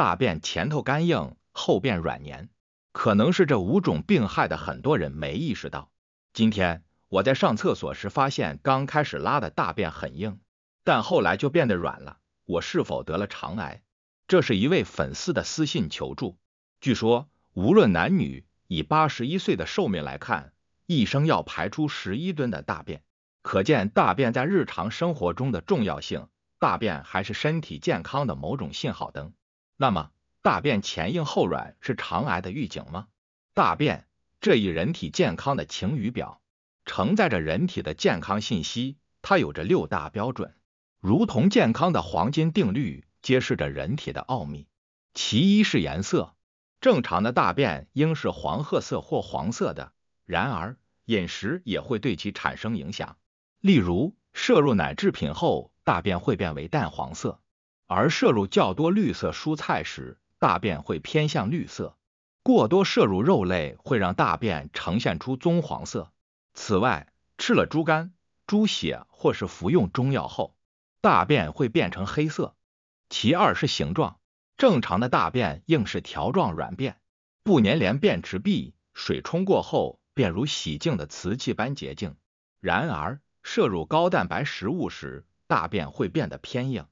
大便前头干硬，后便软黏，可能是这五种病害的很多人没意识到。今天我在上厕所时发现，刚开始拉的大便很硬，但后来就变得软了。我是否得了肠癌？这是一位粉丝的私信求助。据说，无论男女，以八十一岁的寿命来看，一生要排出十一吨的大便，可见大便在日常生活中的重要性。大便还是身体健康的某种信号灯。那么，大便前硬后软是肠癌的预警吗？大便这一人体健康的晴雨表，承载着人体的健康信息，它有着六大标准，如同健康的黄金定律，揭示着人体的奥秘。其一是颜色，正常的大便应是黄褐色或黄色的，然而饮食也会对其产生影响，例如摄入奶制品后，大便会变为淡黄色。而摄入较多绿色蔬菜时，大便会偏向绿色；过多摄入肉类会让大便呈现出棕黄色。此外，吃了猪肝、猪血或是服用中药后，大便会变成黑色。其二是形状，正常的大便硬是条状，软便不粘连便池壁，水冲过后便如洗净的瓷器般洁净。然而，摄入高蛋白食物时，大便会变得偏硬。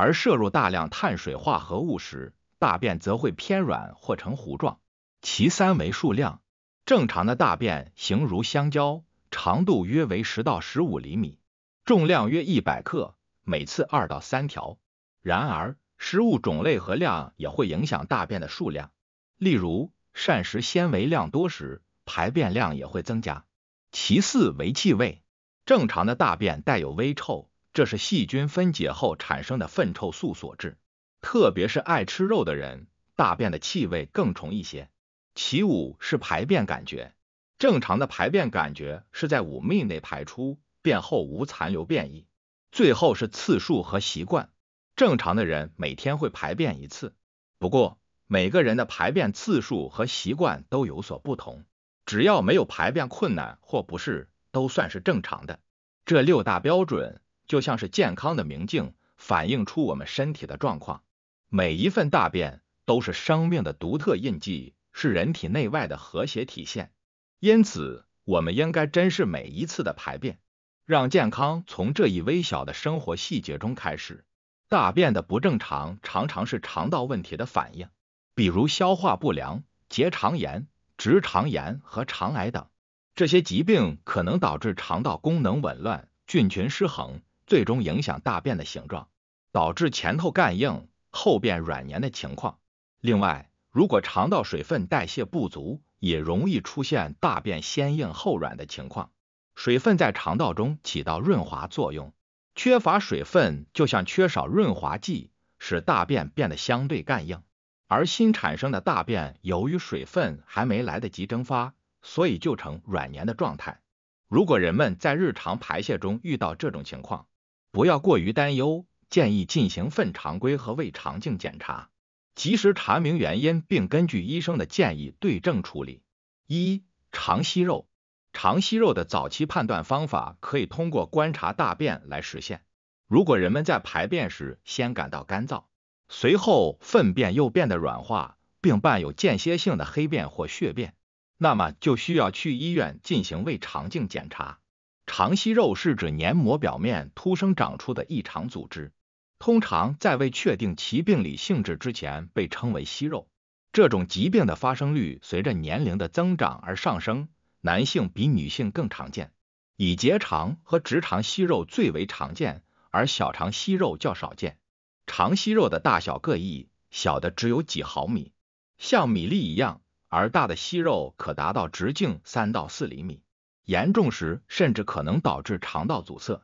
而摄入大量碳水化合物时，大便则会偏软或呈糊状。其三为数量，正常的大便形如香蕉，长度约为十到十五厘米，重量约一百克，每次二到三条。然而，食物种类和量也会影响大便的数量，例如膳食纤维量多时，排便量也会增加。其四为气味，正常的大便带有微臭。这是细菌分解后产生的粪臭素所致，特别是爱吃肉的人，大便的气味更重一些。其五是排便感觉，正常的排便感觉是在五秘内排出，便后无残留便意。最后是次数和习惯，正常的人每天会排便一次，不过每个人的排便次数和习惯都有所不同，只要没有排便困难或不适，都算是正常的。这六大标准。就像是健康的明镜，反映出我们身体的状况。每一份大便都是生命的独特印记，是人体内外的和谐体现。因此，我们应该珍视每一次的排便，让健康从这一微小的生活细节中开始。大便的不正常常常是肠道问题的反应，比如消化不良、结肠炎、直肠炎和肠癌等。这些疾病可能导致肠道功能紊乱、菌群失衡。最终影响大便的形状，导致前头干硬，后便软黏的情况。另外，如果肠道水分代谢不足，也容易出现大便先硬后软的情况。水分在肠道中起到润滑作用，缺乏水分就像缺少润滑剂，使大便变得相对干硬。而新产生的大便由于水分还没来得及蒸发，所以就成软黏的状态。如果人们在日常排泄中遇到这种情况，不要过于担忧，建议进行粪常规和胃肠镜检查，及时查明原因，并根据医生的建议对症处理。一、肠息肉，肠息肉的早期判断方法可以通过观察大便来实现。如果人们在排便时先感到干燥，随后粪便又变得软化，并伴有间歇性的黑便或血便，那么就需要去医院进行胃肠镜检查。肠息肉是指黏膜表面突生长出的异常组织，通常在未确定其病理性质之前被称为息肉。这种疾病的发生率随着年龄的增长而上升，男性比女性更常见。以结肠和直肠息肉最为常见，而小肠息肉较少见。肠息肉的大小各异，小的只有几毫米，像米粒一样，而大的息肉可达到直径三到四厘米。严重时甚至可能导致肠道阻塞。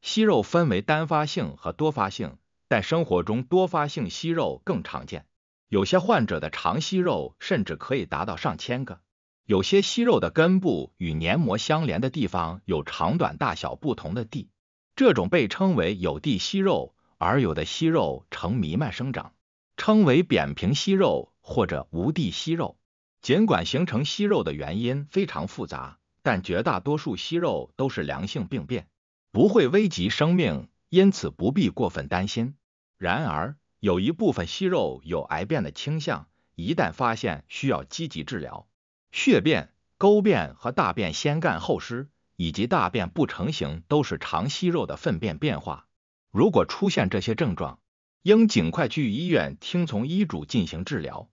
息肉分为单发性和多发性，但生活中多发性息肉更常见。有些患者的肠息肉甚至可以达到上千个。有些息肉的根部与黏膜相连的地方有长短、大小不同的蒂，这种被称为有蒂息肉；而有的息肉呈弥漫生长，称为扁平息肉或者无蒂息肉。尽管形成息肉的原因非常复杂。但绝大多数息肉都是良性病变，不会危及生命，因此不必过分担心。然而，有一部分息肉有癌变的倾向，一旦发现需要积极治疗。血便、沟便和大便先干后湿，以及大便不成形，都是肠息肉的粪便变化。如果出现这些症状，应尽快去医院，听从医嘱进行治疗。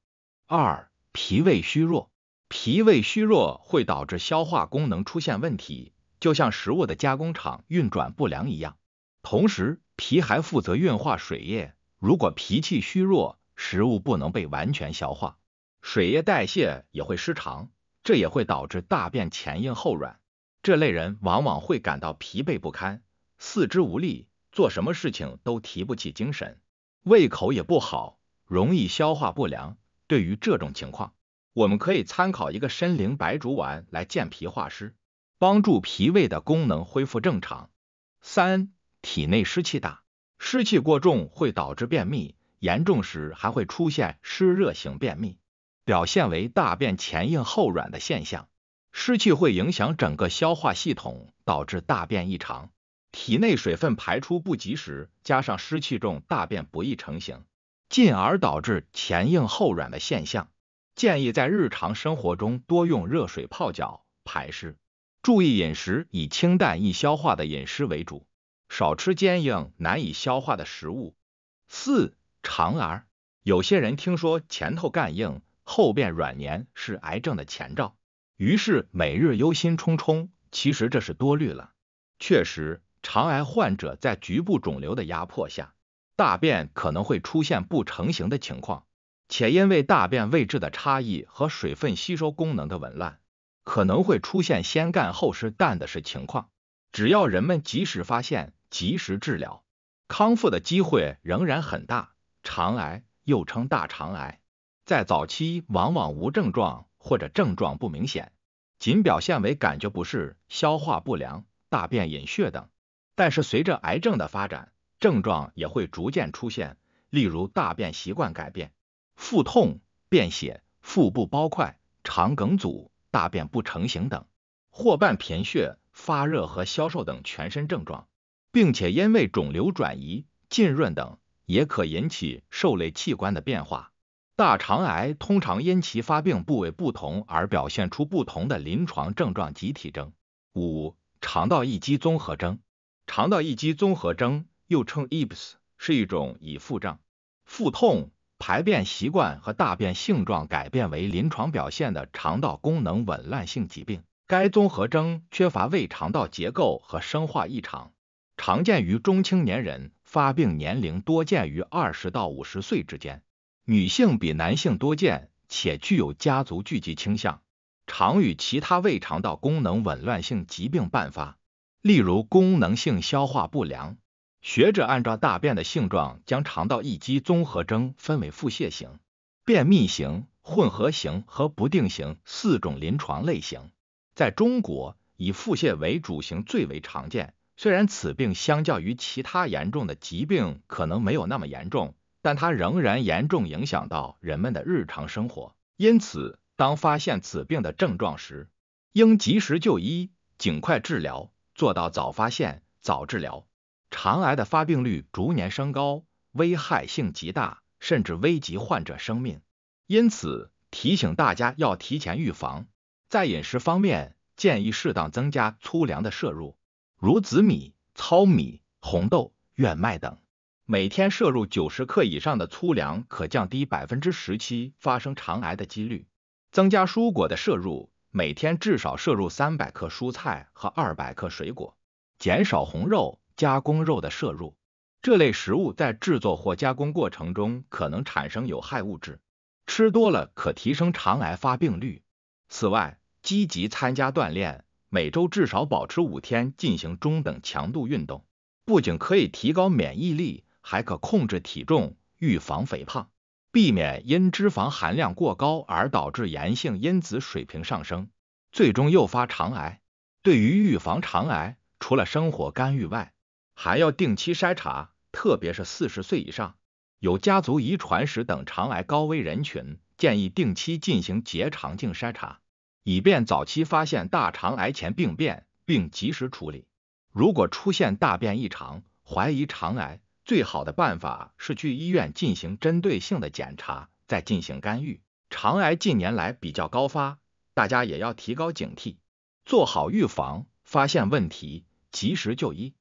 二、脾胃虚弱。脾胃虚弱会导致消化功能出现问题，就像食物的加工厂运转不良一样。同时，脾还负责运化水液，如果脾气虚弱，食物不能被完全消化，水液代谢也会失常，这也会导致大便前硬后软。这类人往往会感到疲惫不堪，四肢无力，做什么事情都提不起精神，胃口也不好，容易消化不良。对于这种情况，我们可以参考一个参苓白术丸来健脾化湿，帮助脾胃的功能恢复正常。三、体内湿气大，湿气过重会导致便秘，严重时还会出现湿热型便秘，表现为大便前硬后软的现象。湿气会影响整个消化系统，导致大便异常。体内水分排出不及时，加上湿气重，大便不易成型，进而导致前硬后软的现象。建议在日常生活中多用热水泡脚排湿，注意饮食以清淡易消化的饮食为主，少吃坚硬难以消化的食物。四肠癌，有些人听说前头干硬，后边软黏是癌症的前兆，于是每日忧心忡忡。其实这是多虑了。确实，肠癌患者在局部肿瘤的压迫下，大便可能会出现不成形的情况。且因为大便位置的差异和水分吸收功能的紊乱，可能会出现先干后湿、淡的是情况。只要人们及时发现、及时治疗，康复的机会仍然很大。肠癌又称大肠癌，在早期往往无症状或者症状不明显，仅表现为感觉不适、消化不良、大便隐血等。但是随着癌症的发展，症状也会逐渐出现，例如大便习惯改变。腹痛、便血、腹部包块、肠梗阻、大便不成形等，或伴贫血、发热和消瘦等全身症状，并且因为肿瘤转移、浸润等，也可引起受累器官的变化。大肠癌通常因其发病部位不同而表现出不同的临床症状及体征。五、肠道易激综合征，肠道易激综合征又称 IBS，是一种以腹胀、腹痛。排便习惯和大便性状改变为临床表现的肠道功能紊乱性疾病。该综合征缺乏胃肠道结构和生化异常，常见于中青年人，发病年龄多见于二十到五十岁之间，女性比男性多见，且具有家族聚集倾向，常与其他胃肠道功能紊乱性疾病伴发，例如功能性消化不良。学者按照大便的性状，将肠道易激综合征分为腹泻型、便秘型、混合型和不定型四种临床类型。在中国，以腹泻为主型最为常见。虽然此病相较于其他严重的疾病可能没有那么严重，但它仍然严重影响到人们的日常生活。因此，当发现此病的症状时，应及时就医，尽快治疗，做到早发现、早治疗。肠癌的发病率逐年升高，危害性极大，甚至危及患者生命。因此提醒大家要提前预防。在饮食方面，建议适当增加粗粮的摄入，如紫米、糙米、红豆、燕麦等。每天摄入九十克以上的粗粮，可降低百分之十七发生肠癌的几率。增加蔬果的摄入，每天至少摄入三百克蔬菜和二百克水果。减少红肉。加工肉的摄入，这类食物在制作或加工过程中可能产生有害物质，吃多了可提升肠癌发病率。此外，积极参加锻炼，每周至少保持五天进行中等强度运动，不仅可以提高免疫力，还可控制体重，预防肥胖，避免因脂肪含量过高而导致炎性因子水平上升，最终诱发肠癌。对于预防肠癌，除了生活干预外，还要定期筛查，特别是四十岁以上、有家族遗传史等肠癌高危人群，建议定期进行结肠镜筛查，以便早期发现大肠癌前病变，并及时处理。如果出现大便异常，怀疑肠癌，最好的办法是去医院进行针对性的检查，再进行干预。肠癌近年来比较高发，大家也要提高警惕，做好预防，发现问题及时就医。